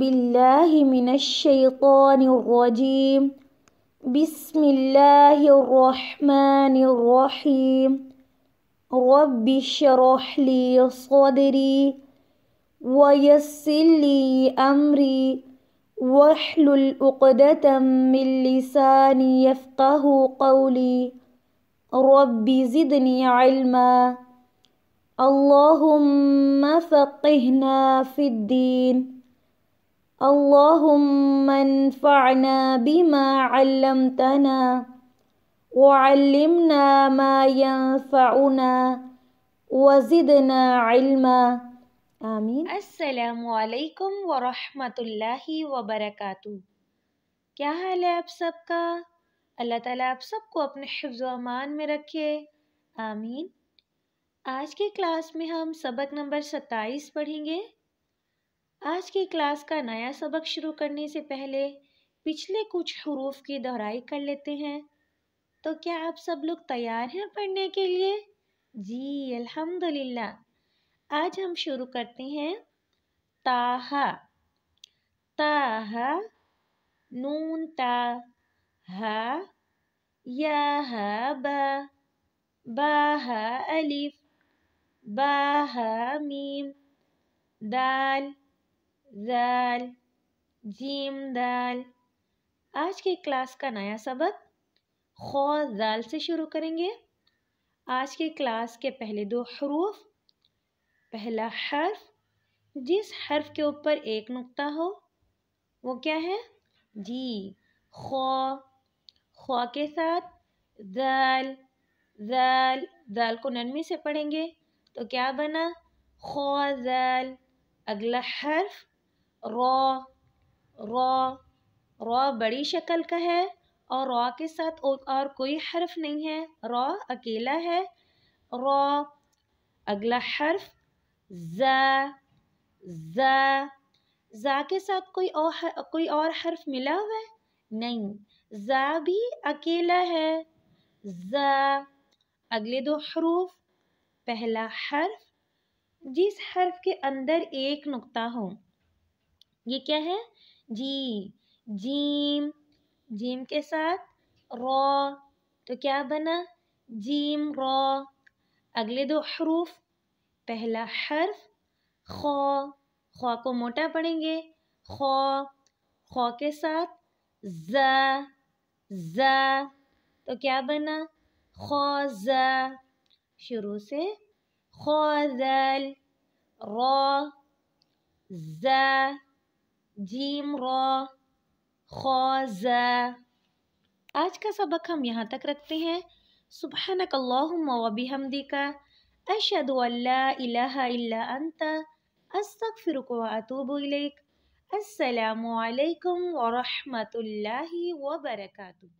بالله من الشيطان الرجيم بسم الله الرحمن الرحيم رب اشرح لي صدري ويسر لي أمري واحلل عقدة من لساني يفقه قولي رب زدني علما اللهم فقهنا في الدين اللهم انفعنا بما علمتنا وعلمنا ما ينفعنا وزدنا علما آمین السلام علیکم ورحمۃ اللہ وبرکاتہ کیا حال ہے آپ سب کا اللہ تعالیٰ آپ سب کو اپنے حفظ و امان میں رکھے آمین آج کے کلاس میں ہم سبق نمبر ستائیس پڑھیں گے آج کی کلاس کا نیا سبق شروع کرنے سے پہلے پچھلے کچھ حروف کی دہرائی کر لیتے ہیں تو کیا آپ سب لوگ تیار ہیں پڑھنے کے لیے جی الحمد آج ہم شروع کرتے ہیں تاہا تاہا نون تا ہا ہا یا ہہ باہ الف میم دال زال جیم دال آج کے کلاس کا نیا سبق خو زال سے شروع کریں گے آج کے کلاس کے پہلے دو حروف پہلا حرف جس حرف کے اوپر ایک نقطہ ہو وہ کیا ہے جی خو خو کے ساتھ زال زال زال کو نرمی سے پڑھیں گے تو کیا بنا خو زال اگلا حرف رو رو رو بڑی شکل کا ہے اور رو کے ساتھ اور کوئی حرف نہیں ہے رو اکیلا ہے رو اگلا حرف ز ز زا کے ساتھ کوئی اور کوئی اور حرف ملا ہوا ہے نہیں زا بھی اکیلا ہے ز اگلے دو حروف پہلا حرف جس حرف کے اندر ایک نقطہ ہو یہ کیا ہے جی جیم جیم کے ساتھ رو تو کیا بنا جیم رو اگلے دو حروف پہلا حرف خو خو کو موٹا پڑھیں گے خو خو کے ساتھ ز ز تو کیا بنا شروع سے خو رو ز جیم را خوز آج کا سبق ہم یہاں تک رکھتے ہیں سبحن اللّہ مبی ہمدیکہ اشد اللہ الا انت استغفرک و اتوب وۃلق السلام علیکم ورحمۃ اللہ وبرکاتہ